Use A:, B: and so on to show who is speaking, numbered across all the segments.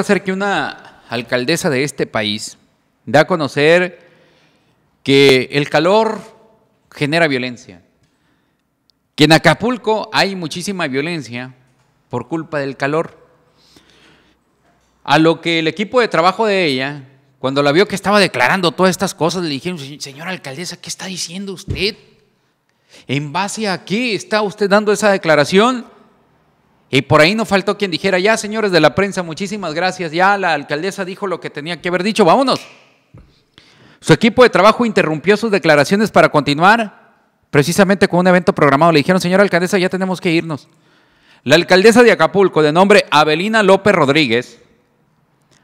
A: hacer que una alcaldesa de este país da a conocer que el calor genera violencia, que en Acapulco hay muchísima violencia por culpa del calor. A lo que el equipo de trabajo de ella, cuando la vio que estaba declarando todas estas cosas, le dijeron, señora alcaldesa, ¿qué está diciendo usted? ¿En base a qué está usted dando esa declaración? Y por ahí no faltó quien dijera, ya señores de la prensa, muchísimas gracias, ya la alcaldesa dijo lo que tenía que haber dicho, vámonos. Su equipo de trabajo interrumpió sus declaraciones para continuar precisamente con un evento programado. Le dijeron, señora alcaldesa, ya tenemos que irnos. La alcaldesa de Acapulco, de nombre Abelina López Rodríguez,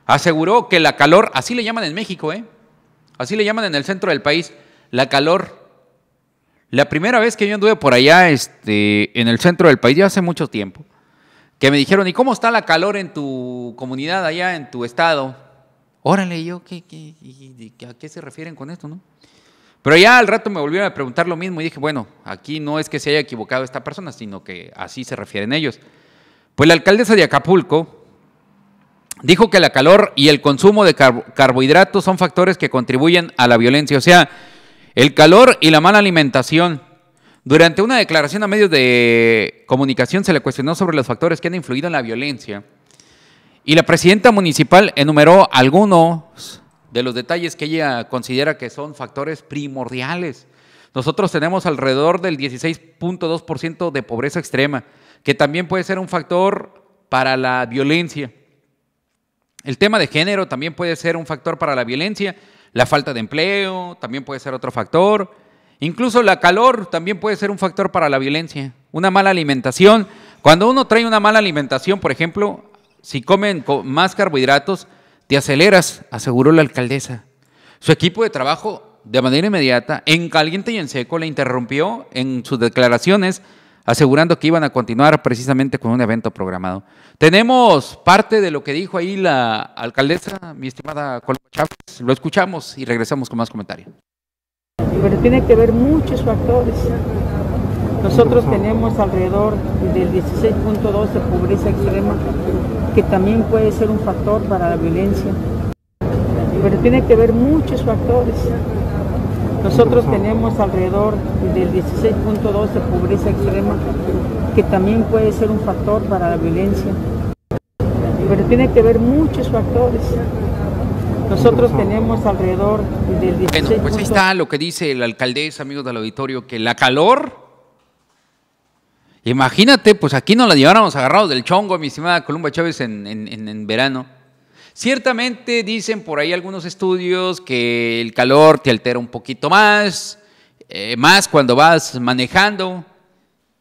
A: aseguró que la calor, así le llaman en México, ¿eh? así le llaman en el centro del país, la calor. La primera vez que yo anduve por allá, este, en el centro del país, ya hace mucho tiempo, que me dijeron, ¿y cómo está la calor en tu comunidad allá, en tu estado? Órale, yo, ¿qué, a qué se refieren con esto, no? Pero ya al rato me volvieron a preguntar lo mismo y dije, bueno, aquí no es que se haya equivocado esta persona, sino que así se refieren ellos. Pues la alcaldesa de Acapulco dijo que la calor y el consumo de carbohidratos son factores que contribuyen a la violencia. O sea, el calor y la mala alimentación durante una declaración a medios de comunicación se le cuestionó sobre los factores que han influido en la violencia y la presidenta municipal enumeró algunos de los detalles que ella considera que son factores primordiales. Nosotros tenemos alrededor del 16.2% de pobreza extrema, que también puede ser un factor para la violencia. El tema de género también puede ser un factor para la violencia, la falta de empleo también puede ser otro factor Incluso la calor también puede ser un factor para la violencia. Una mala alimentación. Cuando uno trae una mala alimentación, por ejemplo, si comen más carbohidratos, te aceleras, aseguró la alcaldesa. Su equipo de trabajo, de manera inmediata, en caliente y en seco, le interrumpió en sus declaraciones, asegurando que iban a continuar precisamente con un evento programado. Tenemos parte de lo que dijo ahí la alcaldesa, mi estimada colega Chávez. Lo escuchamos y regresamos con más comentarios.
B: Pero tiene que ver muchos factores. Nosotros tenemos alrededor del 16.2 de pobreza extrema, que también puede ser un factor para la violencia. Pero tiene que ver muchos factores. Nosotros tenemos alrededor del 16.2 de pobreza extrema, que también puede ser un factor para la violencia. Pero tiene que ver muchos factores. Nosotros tenemos alrededor del Bueno, pues ahí está
A: lo que dice el alcaldesa, amigos del auditorio, que la calor. Imagínate, pues aquí nos la lleváramos agarrados del chongo, mi estimada Columba Chávez, en, verano. Ciertamente dicen por ahí algunos estudios que el calor te altera un poquito más, eh, más cuando vas manejando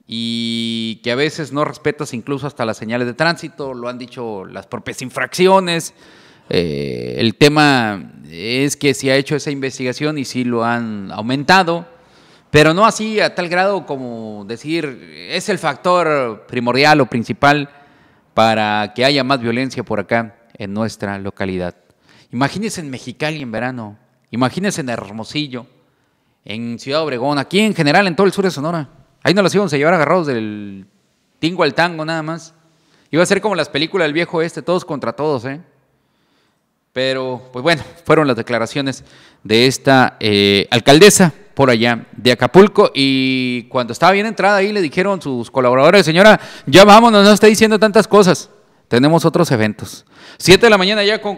A: y que a veces no respetas incluso hasta las señales de tránsito, lo han dicho las propias infracciones. Eh, el tema es que se ha hecho esa investigación y sí lo han aumentado, pero no así a tal grado como decir es el factor primordial o principal para que haya más violencia por acá en nuestra localidad. Imagínense en Mexicali en verano, imagínense en Hermosillo, en Ciudad Obregón, aquí en general, en todo el sur de Sonora. Ahí nos los íbamos a llevar agarrados del tingo al tango nada más. Iba a ser como las películas del viejo este, todos contra todos, ¿eh? Pero, pues bueno, fueron las declaraciones de esta eh, alcaldesa por allá de Acapulco y cuando estaba bien entrada ahí le dijeron sus colaboradores, señora, ya vámonos, no está diciendo tantas cosas, tenemos otros eventos. Siete de la mañana ya con...